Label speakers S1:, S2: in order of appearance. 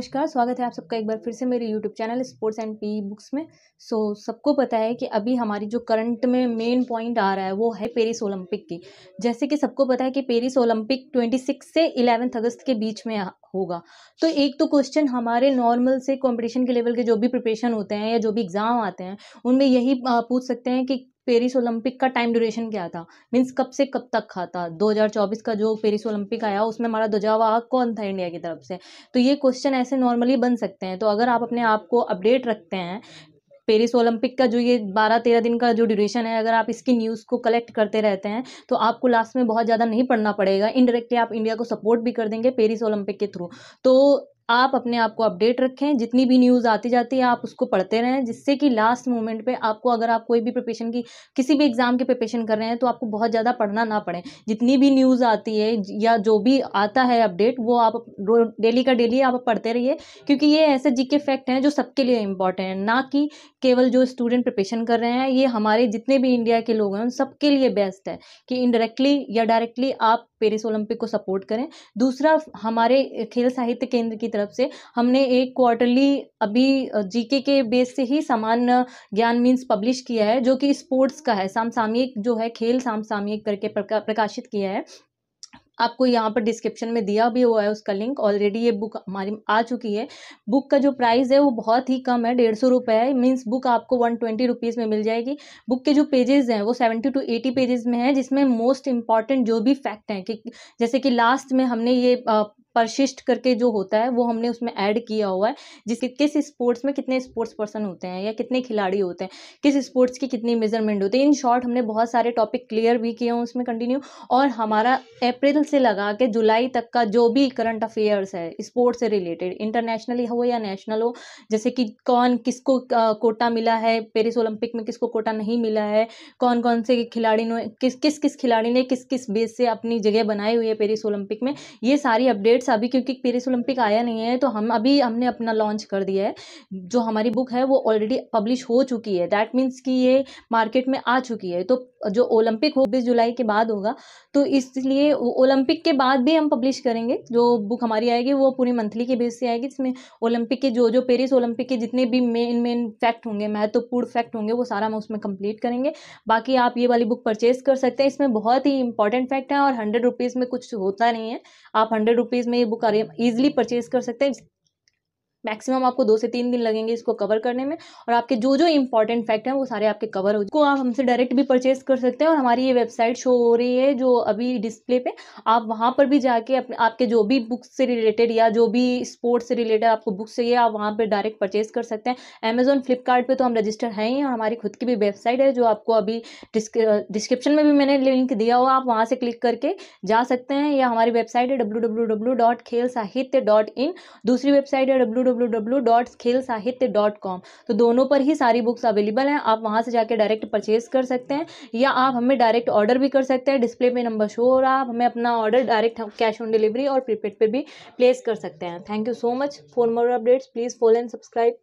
S1: नमस्कार स्वागत है आप सबका एक बार फिर से मेरे YouTube channel sports and P books में सो so, सबको पता है कि अभी हमारी जो करंट में मेन पॉइंट आ रहा है वो है पेरिस ओलंपिक की जैसे कि सबको पता है कि पेरिस ओलंपिक 26 से 11 अगस्त के बीच में होगा तो एक तो क्वेश्चन हमारे नॉर्मल से कॉम्पिटिशन के लेवल के जो भी प्रिपरेशन होते हैं या जो भी एग्ज़ाम आते हैं उनमें यही पूछ सकते हैं कि पेरिस ओलंपिक का टाइम ड्यूरेशन क्या था मीन्स कब से कब तक खा था 2024 का जो पेरिस ओलंपिक आया उसमें हमारा ध्वजावाहक कौन था इंडिया की तरफ से तो ये क्वेश्चन ऐसे नॉर्मली बन सकते हैं तो अगर आप अपने आप को अपडेट रखते हैं पेरिस ओलंपिक का जो ये बारह तेरह दिन का जो ड्यूरेशन है अगर आप इसकी न्यूज़ को कलेक्ट करते रहते हैं तो आपको लास्ट में बहुत ज़्यादा नहीं पढ़ना पड़ेगा इनडायरेक्टली आप इंडिया को सपोर्ट भी कर देंगे पेरिस ओलंपिक के थ्रू तो आप अपने आप को अपडेट रखें जितनी भी न्यूज़ आती जाती है आप उसको पढ़ते रहें जिससे कि लास्ट मोमेंट पे आपको अगर आप कोई भी प्रिपरेशन की किसी भी एग्ज़ाम की प्रिपरेशन कर रहे हैं तो आपको बहुत ज़्यादा पढ़ना ना पड़े जितनी भी न्यूज़ आती है या जो भी आता है अपडेट वो आप डेली का डेली आप पढ़ते रहिए क्योंकि ये ऐसे जी के फैक्ट हैं जो सबके लिए इम्पॉर्टेंट हैं ना कि केवल जो स्टूडेंट प्रिपरेशन कर रहे हैं ये हमारे जितने भी इंडिया के लोग हैं उन सबके लिए बेस्ट है कि इनडायरेक्टली या डायरेक्टली आप पेरिस ओलंपिक को सपोर्ट करें दूसरा हमारे खेल साहित्य केंद्र की तरफ से हमने एक क्वार्टरली अभी जीके के बेस से ही सामान्य ज्ञान मीन्स पब्लिश किया है जो कि स्पोर्ट्स का है सामसामयिक जो है खेल सामसामयिक करके प्रका, प्रकाशित किया है आपको यहाँ पर डिस्क्रिप्शन में दिया भी हुआ है उसका लिंक ऑलरेडी ये बुक हमारी आ चुकी है बुक का जो प्राइस है वो बहुत ही कम है डेढ़ सौ रुपये है मीन्स बुक आपको वन ट्वेंटी रुपीज़ में मिल जाएगी बुक के जो पेजेस हैं वो सेवेंटी टू एटी पेजेस में है जिसमें मोस्ट इंपॉर्टेंट जो भी फैक्ट हैं कि जैसे कि लास्ट में हमने ये परशिष्ट करके जो होता है वो हमने उसमें ऐड किया हुआ है जिसके किस स्पोर्ट्स में कितने स्पोर्ट्स पर्सन होते हैं या कितने खिलाड़ी होते हैं किस स्पोर्ट्स की कितनी मेजरमेंट होती है इन शॉर्ट हमने बहुत सारे टॉपिक क्लियर भी किए हैं उसमें कंटिन्यू और हमारा अप्रैल से लगा के जुलाई तक का जो भी करंट अफेयर्स है स्पोर्ट्स से रिलेटेड इंटरनेशनली हो या नेशनल हो जैसे कि कौन किसको कोटा मिला है पेरिस ओलंपिक में किसको कोटा नहीं मिला है कौन कौन से खिलाड़ी ने किस किस किस खिलाड़ी ने किस किस बेस से अपनी जगह बनाई हुई है पेरिस ओलंपिक में ये सारी अपडेट्स अभी क्योंकि पेरिस ओलंपिक आया नहीं है तो हम अभी हमने अपना लॉन्च कर दिया है जो हमारी बुक है वो ऑलरेडी पब्लिश हो चुकी है दैट मीन्स कि ये मार्केट में आ चुकी है तो जो ओलंपिक हो बीस जुलाई के बाद होगा तो इसलिए ओलंपिक के बाद भी हम पब्लिश करेंगे जो बुक हमारी आएगी वो पूरी मंथली के बेस से आएगी इसमें ओलंपिक के जो जो पेरिस ओलंपिक के जितने भी मेन मेन फैक्ट होंगे महत्वपूर्ण तो फैक्ट होंगे वो सारा हम उसमें कंप्लीट करेंगे बाकी आप ये वाली बुक परचेज कर सकते हैं इसमें बहुत ही इंपॉर्टेंट फैक्ट है और हंड्रेड रुपीज़ में कुछ होता नहीं है आप हंड्रेड रुपीज़ में ये बुक ईजिली परचेज कर सकते हैं मैक्सिमम आपको दो से तीन दिन लगेंगे इसको कवर करने में और आपके जो जो इंपॉर्टेंट फैक्ट हैं वो सारे आपके कवर हो जाए आप हमसे डायरेक्ट भी परचेज कर सकते हैं और हमारी ये वेबसाइट शो हो रही है जो अभी डिस्प्ले पे आप वहाँ पर भी जाके अपने आपके जो भी बुक्स से रिलेटेड या जो भी स्पोर्ट्स से रिलेटेड आपको बुक्स चाहिए आप वहाँ पर डायरेक्ट परचेज कर सकते हैं अमेजोन फ्लिपकार्ट तो हम रजिस्टर हैं ही और हमारी खुद की भी वेबसाइट है जो आपको अभी डिस्क्रिप्शन में भी मैंने लिंक दिया हुआ आप वहाँ से क्लिक करके जा सकते हैं या हमारी वेबसाइट है डब्ल्यू दूसरी वेबसाइट है डब्ल्यू डब्ल्यू तो दोनों पर ही सारी बुक्स अवेलेबल हैं आप वहाँ से जाके डायरेक्ट परचेज कर सकते हैं या आप हमें डायरेक्ट ऑर्डर भी कर सकते हैं डिस्प्ले पे नंबर शो हो रहा आप हमें अपना order direct cash on delivery और प्रीपेड पर भी प्लेस कर सकते हैं thank you so much for more updates please follow and subscribe